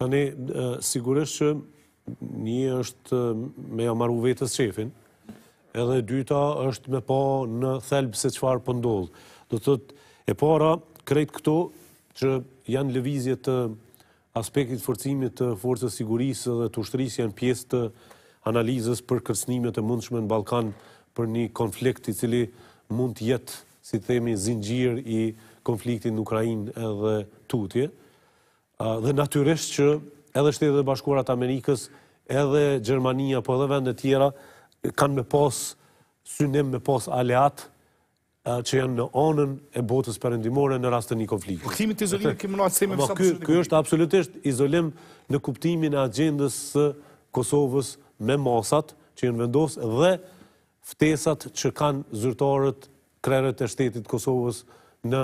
Tani, sigurisht që një është me jamaru vetës qefin, edhe dyta është me pa në thelbë se qëfar pëndodhë. Po Do të të e para, krejt këto që janë levizje të aspektit forcimit të forcës sigurisë dhe të ushtërisë janë pjesë të analizës për kërsnimet e mundshme në Balkan për një konflikt i cili mund të jetë, si themi, zingjir i konfliktin në Ukrajin edhe tutje dhe natyrisht që edhe shtetet e bashkurat Amerikës, edhe Gjermania, po edhe vendet tjera, kanë me pos, synem me pos aleat, që janë në onën e botës përëndimore në rastë një konflikt. Këtimit të izolimit kemë në atësime përsa përshinë në Kjo është absolutisht izolim në kuptimin e agendës së Kosovës me masat që janë vendosë dhe ftesat që kanë zyrtarët krerët e shtetit Kosovës në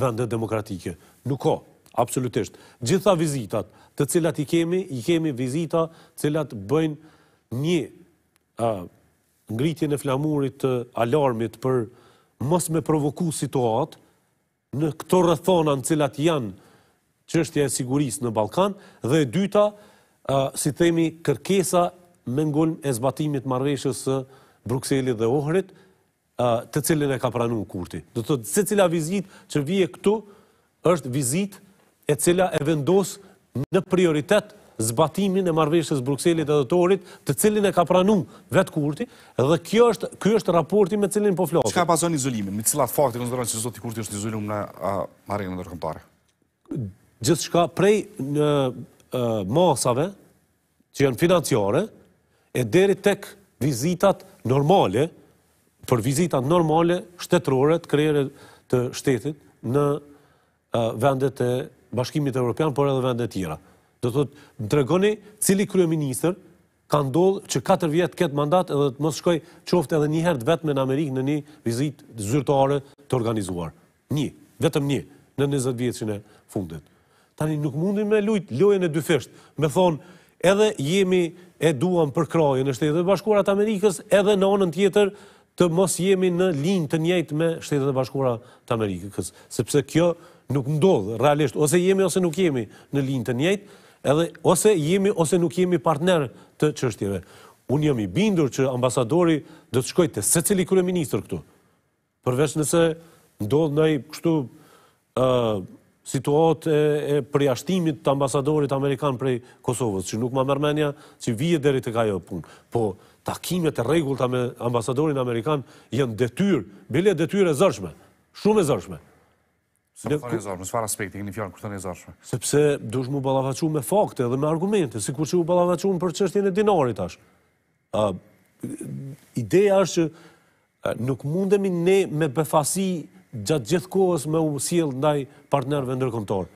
vendet demokratike. Nuk ka absolutisht. Gjitha vizitat të cilat i kemi, i kemi vizita cilat bëjnë një ngritje në flamurit të alarmit për mos me provoku situatë në këto rëthona në cilat janë qështja e sigurisë në Balkan, dhe e dyta, si themi, kërkesa me ngullm e zbatimit marveshës së Bruxelli dhe Ohrit, të cilin e ka pranun kurti. Dhe të se cila vizit që vje këtu, është vizit e cila e vendos në prioritet zbatimin e marveshës Bruxellit e dëtorit, të cilin e ka pranu vetë kurti, dhe kjo është raporti me cilin po flotë. Që ka pason izolimin? Me cila fakti konsideron që zoti kurti është izolim në marge në nërkëmtare? Gjithë shka prej në masave që janë financiare e deri tek vizitat normale, për vizitat normale shtetërore të krejere të shtetit në vendet e bashkimit e Europian, por edhe vendet tjera. Do të të më tregoni cili minister ka ndollë që 4 vjetë këtë mandat edhe të mos shkoj qofte edhe njëherë të vetëme në Amerikë në një vizit zyrtare të organizuar. Një, vetëm një, në 20 që e fundet. Tani nuk mundin me lujtë, lojën e dyfesht, me thonë edhe jemi e duan për krajën e shtetët dhe bashkurat Amerikës edhe në onën tjetër të mos jemi në linjë të njëjtë me shtetet e bashkura të Amerikës, sepse kjo nuk ndodh realisht, ose jemi ose nuk jemi në linjë të njëjtë, edhe ose jemi ose nuk jemi partner të çështjeve. Unë jam i bindur që ambasadori do të shkojë te secili kryeminist këtu. Përveç nëse ndodh ndaj kështu ë situatë e, përjashtimit të ambasadorit Amerikan prej Kosovës, që nuk ma mërmenja që vije deri të kajo punë. Po, takimet e regull me ambasadorin Amerikan jenë detyrë, bile detyrë e zërshme, shumë e zërshme. Së më po thonë e zërshme, së farë aspekti, këni fjarën kërë të një zërshme? Sepse dush mu balavacu me fakte dhe me argumente, si kur që u balavacu për qështjen e dinarit ashtë. ideja është që nuk mundemi ne me befasi gjatë gjithë kohës me usilë ndaj partnerve ndërkomtorë.